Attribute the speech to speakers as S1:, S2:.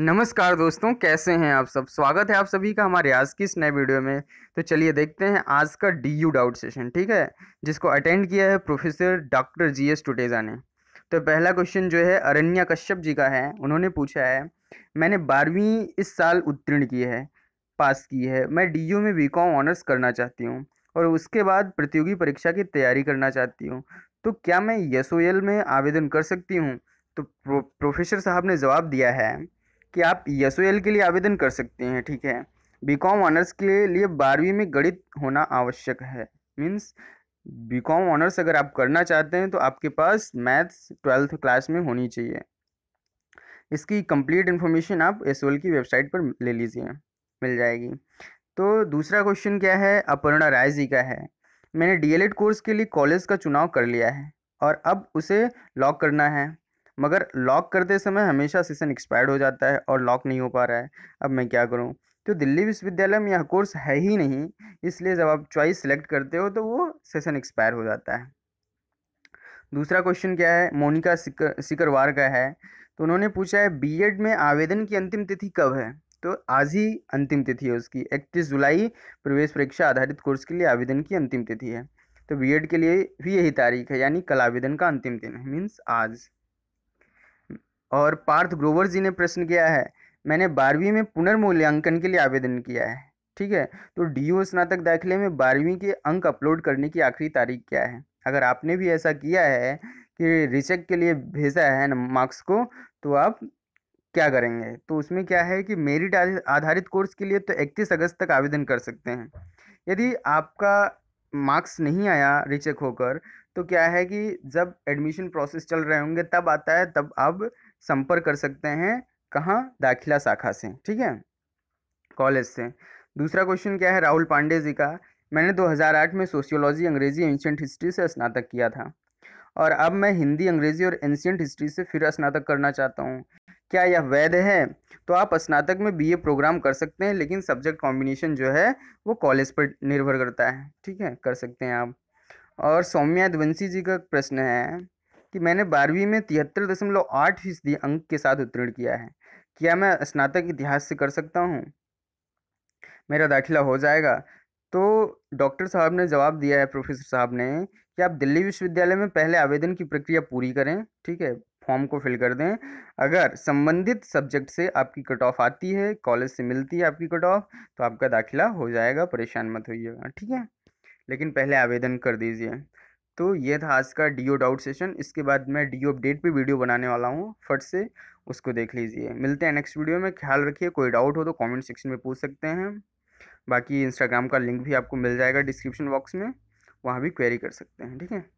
S1: नमस्कार दोस्तों कैसे हैं आप सब स्वागत है आप सभी का हमारे आज की इस नए वीडियो में तो चलिए देखते हैं आज का डी यू डाउट सेशन ठीक है जिसको अटेंड किया है professor doctor G S Tuteja ने तो पहला क्वेश्चन जो है अरण्या कश्यप जी का है उन्होंने पूछा है मैंने बारहवीं इस साल उत्तीर्ण की है पास की है मैं डी यू में बी कॉम ऑनर्स करना चाहती हूँ और उसके बाद प्रतियोगी परीक्षा की तैयारी करना चाहती हूँ तो क्या मैं यस में आवेदन कर सकती हूँ तो प्रो, प्रोफेसर साहब ने जवाब दिया है कि आप यस के लिए आवेदन कर सकते हैं ठीक है बी ऑनर्स के लिए बारहवीं में गणित होना आवश्यक है मीन्स बी ऑनर्स अगर आप करना चाहते हैं तो आपके पास मैथ्स ट्वेल्थ क्लास में होनी चाहिए इसकी कंप्लीट इन्फॉर्मेशन आप एस की वेबसाइट पर ले लीजिए मिल जाएगी तो दूसरा क्वेश्चन क्या है अपर्णा राय जी का है मैंने डी कोर्स के लिए कॉलेज का चुनाव कर लिया है और अब उसे लॉक करना है मगर लॉक करते समय हमेशा सेशन एक्सपायर्ड हो जाता है और लॉक नहीं हो पा रहा है अब मैं क्या करूँ तो दिल्ली विश्वविद्यालय में यह कोर्स है ही नहीं इसलिए जब आप चॉइस सेलेक्ट करते हो तो वो सेशन एक्सपायर हो जाता है दूसरा क्वेश्चन क्या है मोनिका सिकर सिकरवार का है तो उन्होंने पूछा है बीएड में आवेदन की अंतिम तिथि कब है तो आज ही अंतिम तिथि है उसकी इकतीस जुलाई प्रवेश परीक्षा आधारित कोर्स के लिए आवेदन की अंतिम तिथि है तो बीएड के लिए भी यही तारीख है यानी कल आवेदन का अंतिम दिन है मीन्स आज और पार्थ ग्रोवर जी ने प्रश्न किया है मैंने बारहवीं में पुनर्मूल्यांकन के लिए आवेदन किया है ठीक है तो डी ओ स्नातक दाखिले में बारहवीं के अंक अपलोड करने की आखिरी तारीख क्या है अगर आपने भी ऐसा किया है कि रिचेक के लिए भेजा है ना मार्क्स को तो आप क्या करेंगे तो उसमें क्या है कि मेरिट आधारित कोर्स के लिए तो इकतीस अगस्त तक आवेदन कर सकते हैं यदि आपका मार्क्स नहीं आया रिचेक होकर तो क्या है कि जब एडमिशन प्रोसेस चल रहे होंगे तब आता है तब आप संपर्क कर सकते हैं कहाँ दाखिला शाखा से ठीक है कॉलेज से दूसरा क्वेश्चन क्या है राहुल पांडे जी का मैंने 2008 में सोशियोलॉजी अंग्रेजी एंशियंट हिस्ट्री से स्नातक किया था और अब मैं हिंदी अंग्रेजी और एंशियंट हिस्ट्री से फिर स्नातक करना चाहता हूँ क्या यह वैध है तो आप स्नातक में बीए प्रोग्राम कर सकते हैं लेकिन सब्जेक्ट कॉम्बिनेशन जो है वो कॉलेज पर निर्भर करता है ठीक है कर सकते हैं आप और सौम्या द्वंशी जी का प्रश्न है कि मैंने बारहवीं में तिहत्तर दशमलव आठ फीसदी अंक के साथ उत्तीर्ण किया है क्या मैं स्नातक इतिहास से कर सकता हूँ मेरा दाखिला हो जाएगा तो डॉक्टर साहब ने जवाब दिया है प्रोफेसर साहब ने कि आप दिल्ली विश्वविद्यालय में पहले आवेदन की प्रक्रिया पूरी करें ठीक है फॉर्म को फिल कर दें अगर संबंधित सब्जेक्ट से आपकी कट ऑफ आती है कॉलेज से मिलती है आपकी कट ऑफ तो आपका दाखिला हो जाएगा परेशान मत होइएगा ठीक है लेकिन पहले आवेदन कर दीजिए तो ये था आज का डी ओ डाउट सेशन इसके बाद मैं डी ओ अपडेट पे वीडियो बनाने वाला हूँ फट से उसको देख लीजिए मिलते हैं नेक्स्ट वीडियो में ख्याल रखिए कोई डाउट हो तो कमेंट सेक्शन में पूछ सकते हैं बाकी इंस्टाग्राम का लिंक भी आपको मिल जाएगा डिस्क्रिप्शन बॉक्स में वहाँ भी क्वेरी कर सकते हैं ठीक है